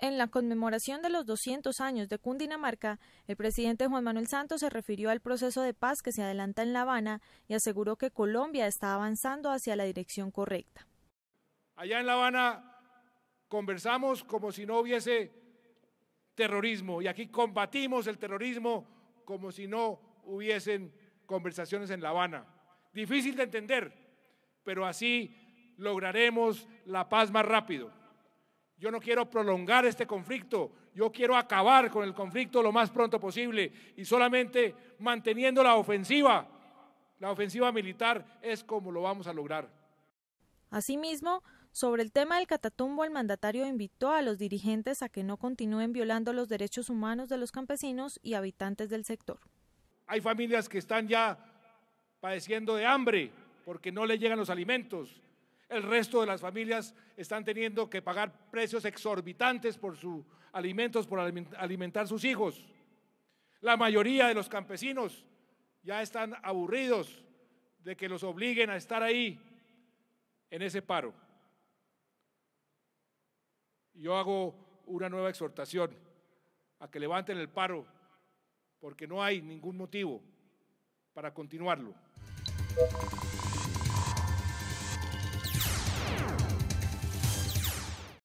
En la conmemoración de los 200 años de Cundinamarca, el presidente Juan Manuel Santos se refirió al proceso de paz que se adelanta en La Habana y aseguró que Colombia está avanzando hacia la dirección correcta. Allá en La Habana conversamos como si no hubiese terrorismo y aquí combatimos el terrorismo como si no hubiesen conversaciones en La Habana. Difícil de entender, pero así lograremos la paz más rápido. Yo no quiero prolongar este conflicto, yo quiero acabar con el conflicto lo más pronto posible y solamente manteniendo la ofensiva, la ofensiva militar es como lo vamos a lograr. Asimismo, sobre el tema del catatumbo, el mandatario invitó a los dirigentes a que no continúen violando los derechos humanos de los campesinos y habitantes del sector. Hay familias que están ya padeciendo de hambre porque no les llegan los alimentos, el resto de las familias están teniendo que pagar precios exorbitantes por sus alimentos, por alimentar sus hijos. La mayoría de los campesinos ya están aburridos de que los obliguen a estar ahí en ese paro. Yo hago una nueva exhortación a que levanten el paro porque no hay ningún motivo para continuarlo.